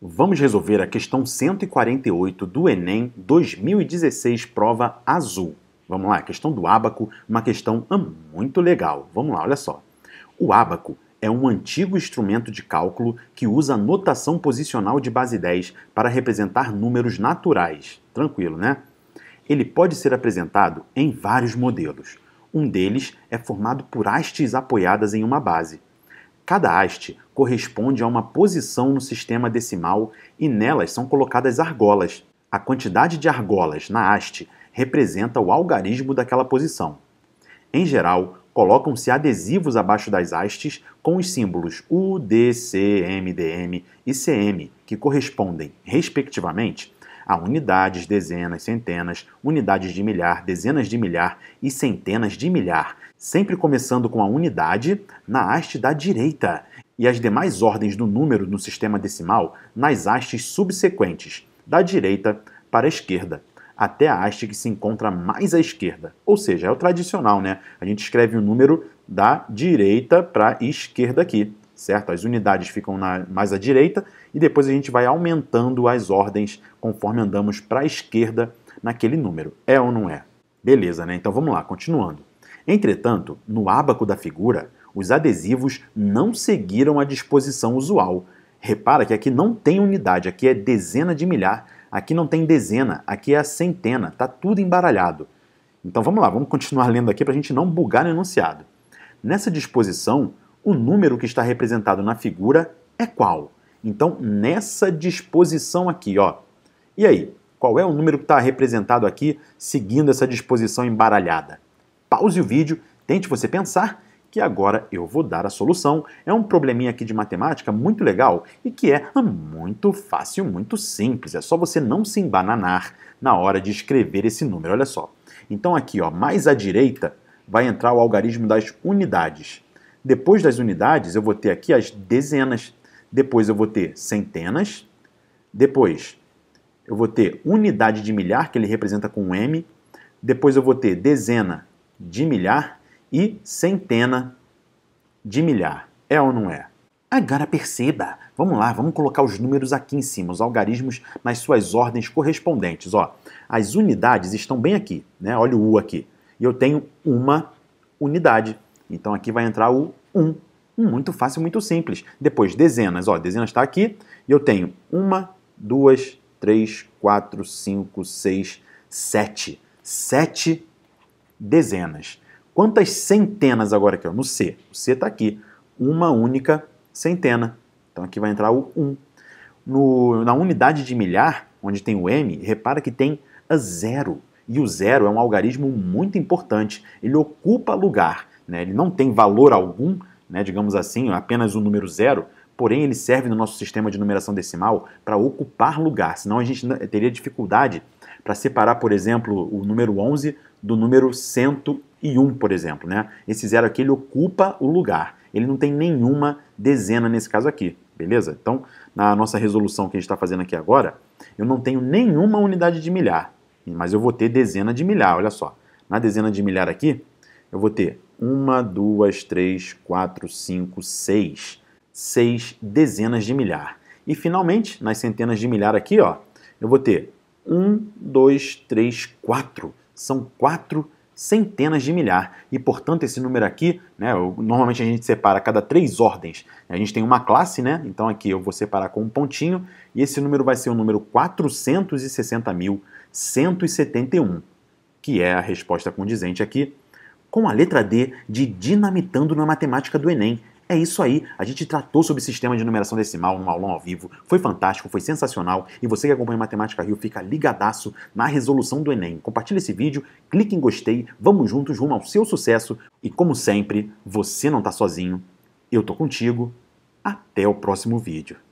Vamos resolver a questão 148 do Enem 2016, prova azul. Vamos lá, a questão do ábaco, uma questão ah, muito legal. Vamos lá, olha só. O ábaco é um antigo instrumento de cálculo que usa notação posicional de base 10 para representar números naturais. Tranquilo, né? Ele pode ser apresentado em vários modelos. Um deles é formado por hastes apoiadas em uma base. Cada haste corresponde a uma posição no sistema decimal e nelas são colocadas argolas. A quantidade de argolas na haste representa o algarismo daquela posição. Em geral, colocam-se adesivos abaixo das hastes com os símbolos U, D, C, M, D, M e CM, que correspondem, respectivamente, a unidades, dezenas, centenas, unidades de milhar, dezenas de milhar e centenas de milhar, sempre começando com a unidade na haste da direita e as demais ordens do número no sistema decimal nas hastes subsequentes, da direita para a esquerda, até a haste que se encontra mais à esquerda. Ou seja, é o tradicional, né? A gente escreve o número da direita para a esquerda aqui, certo? As unidades ficam na, mais à direita e depois a gente vai aumentando as ordens conforme andamos para a esquerda naquele número. É ou não é? Beleza, né? Então vamos lá, continuando. Entretanto, no ábaco da figura, os adesivos não seguiram a disposição usual. Repara que aqui não tem unidade, aqui é dezena de milhar, aqui não tem dezena, aqui é a centena, está tudo embaralhado. Então vamos lá, vamos continuar lendo aqui para a gente não bugar no enunciado. Nessa disposição, o número que está representado na figura é qual? Então, nessa disposição aqui, ó. E aí, qual é o número que está representado aqui seguindo essa disposição embaralhada? pause o vídeo, tente você pensar, que agora eu vou dar a solução. É um probleminha aqui de matemática muito legal e que é muito fácil, muito simples. É só você não se embananar na hora de escrever esse número, olha só. Então aqui, ó, mais à direita, vai entrar o algarismo das unidades. Depois das unidades, eu vou ter aqui as dezenas. Depois eu vou ter centenas. Depois eu vou ter unidade de milhar, que ele representa com um M. Depois eu vou ter dezena de milhar e centena de milhar. É ou não é? Agora perceba. Vamos lá, vamos colocar os números aqui em cima, os algarismos nas suas ordens correspondentes. Ó, as unidades estão bem aqui, né? Olha o U aqui. E eu tenho uma unidade. Então aqui vai entrar o 1. Um. Muito fácil, muito simples. Depois, dezenas. Ó, dezenas está aqui. E eu tenho uma, duas, três, quatro, cinco, seis, sete. Sete dezenas. Quantas centenas agora aqui? no C. O C está aqui. Uma única centena. Então aqui vai entrar o 1. No, na unidade de milhar, onde tem o M, repara que tem a zero. E o zero é um algarismo muito importante. Ele ocupa lugar. Né? Ele não tem valor algum, né? digamos assim, apenas o um número zero, porém ele serve no nosso sistema de numeração decimal para ocupar lugar, senão a gente teria dificuldade para separar, por exemplo, o número 11 do número 101, por exemplo. Né? Esse zero aqui ele ocupa o lugar, ele não tem nenhuma dezena nesse caso aqui, beleza? Então, na nossa resolução que a gente está fazendo aqui agora, eu não tenho nenhuma unidade de milhar, mas eu vou ter dezena de milhar, olha só. Na dezena de milhar aqui, eu vou ter 1, 2, 3, 4, 5, 6, 6 dezenas de milhar. E finalmente, nas centenas de milhar aqui, ó, eu vou ter 1, 2, 3, 4 são quatro centenas de milhar. E, portanto, esse número aqui, né, eu, normalmente a gente separa cada três ordens. A gente tem uma classe, né? Então aqui eu vou separar com um pontinho, e esse número vai ser o número 460.171, que é a resposta condizente aqui com a letra D de Dinamitando na Matemática do Enem, é isso aí, a gente tratou sobre sistema de numeração decimal no aulão ao vivo, foi fantástico, foi sensacional, e você que acompanha Matemática Rio fica ligadaço na resolução do Enem. Compartilhe esse vídeo, clique em gostei, vamos juntos rumo ao seu sucesso, e como sempre, você não está sozinho, eu tô contigo, até o próximo vídeo.